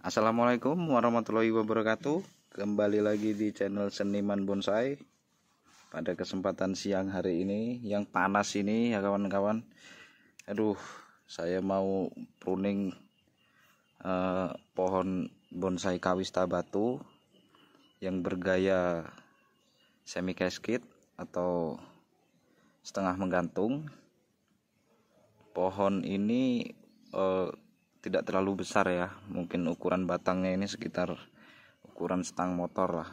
Assalamualaikum warahmatullahi wabarakatuh Kembali lagi di channel Seniman Bonsai Pada kesempatan siang hari ini Yang panas ini ya kawan-kawan Aduh saya mau pruning eh, pohon bonsai kawista batu Yang bergaya semi casket atau setengah menggantung Pohon ini eh, tidak terlalu besar ya mungkin ukuran batangnya ini sekitar ukuran setang motor lah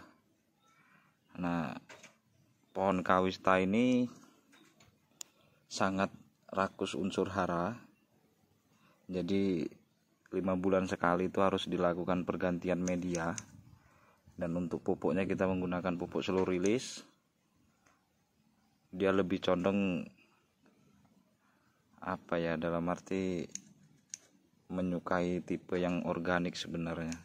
nah pohon kawista ini sangat rakus unsur hara jadi lima bulan sekali itu harus dilakukan pergantian media dan untuk pupuknya kita menggunakan pupuk seluruh rilis dia lebih condong apa ya dalam arti menyukai tipe yang organik sebenarnya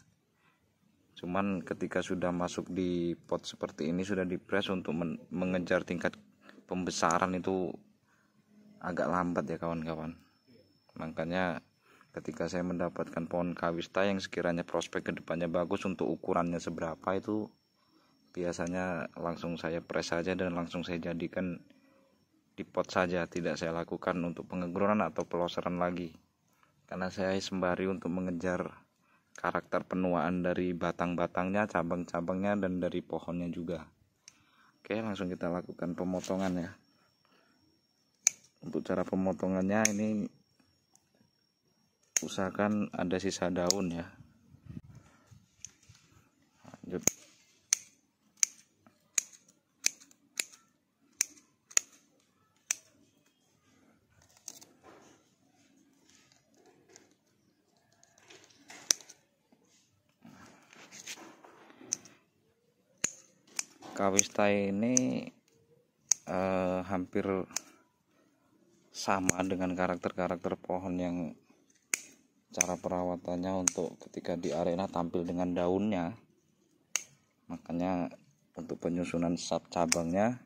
cuman ketika sudah masuk di pot seperti ini sudah dipres untuk men mengejar tingkat pembesaran itu agak lambat ya kawan-kawan makanya ketika saya mendapatkan pohon kawista yang sekiranya prospek kedepannya bagus untuk ukurannya seberapa itu biasanya langsung saya pres saja dan langsung saya jadikan di pot saja tidak saya lakukan untuk pengeguran atau peloseran lagi karena saya sembari untuk mengejar karakter penuaan dari batang-batangnya, cabang-cabangnya dan dari pohonnya juga. Oke, langsung kita lakukan pemotongan ya. Untuk cara pemotongannya ini usahakan ada sisa daun ya kawista ini eh, hampir sama dengan karakter-karakter pohon yang cara perawatannya untuk ketika di arena tampil dengan daunnya makanya untuk penyusunan sub cabangnya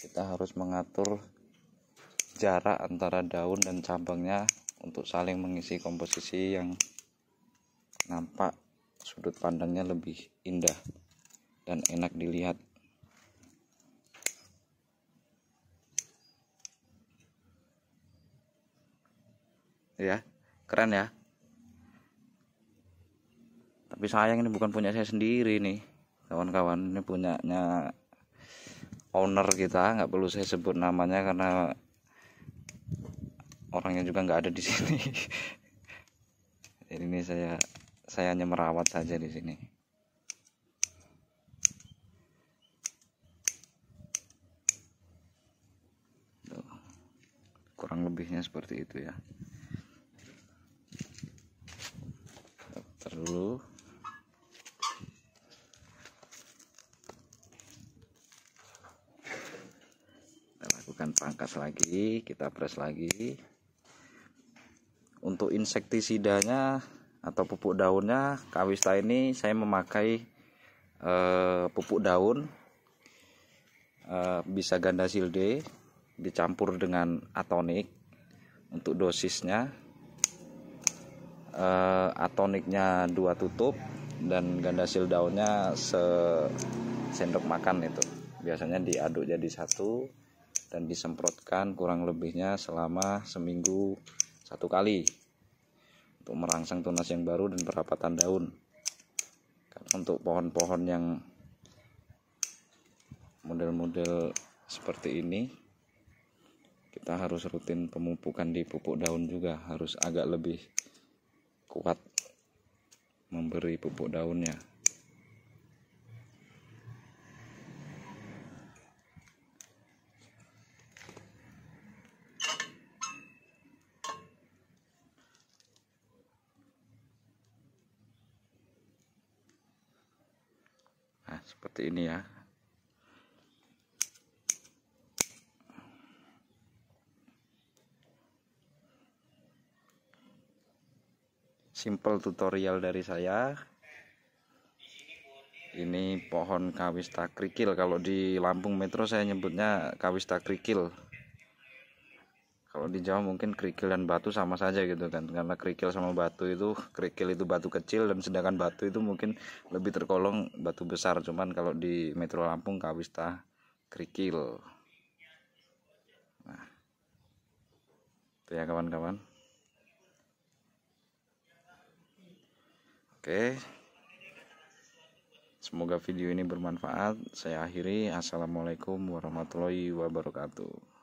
kita harus mengatur jarak antara daun dan cabangnya untuk saling mengisi komposisi yang nampak sudut pandangnya lebih indah dan enak dilihat. Ya, keren ya. Tapi sayang ini bukan punya saya sendiri nih, kawan-kawan. Ini punyanya owner kita, nggak perlu saya sebut namanya karena orangnya juga nggak ada di sini. Jadi ini saya saya hanya merawat saja di sini. kurang lebihnya seperti itu ya terlalu kita lakukan pangkas lagi kita press lagi untuk insektisidanya atau pupuk daunnya kawista ini saya memakai uh, pupuk daun uh, bisa ganda silde dicampur dengan atonik untuk dosisnya uh, atoniknya dua tutup dan gandasil daunnya se sendok makan itu biasanya diaduk jadi satu dan disemprotkan kurang lebihnya selama seminggu satu kali untuk merangsang tunas yang baru dan perapatan daun untuk pohon-pohon yang model-model seperti ini kita harus rutin pemupukan di pupuk daun juga harus agak lebih kuat memberi pupuk daunnya nah seperti ini ya simple tutorial dari saya ini pohon Kawista Krikil. kalau di Lampung Metro saya nyebutnya Kawista Krikil. kalau di Jawa mungkin kerikil dan batu sama saja gitu kan karena kerikil sama batu itu kerikil itu batu kecil dan sedangkan batu itu mungkin lebih terkolong batu besar cuman kalau di Metro Lampung Kawista kerikil nah itu ya kawan-kawan Oke. Semoga video ini bermanfaat. Saya akhiri. Assalamualaikum warahmatullahi wabarakatuh.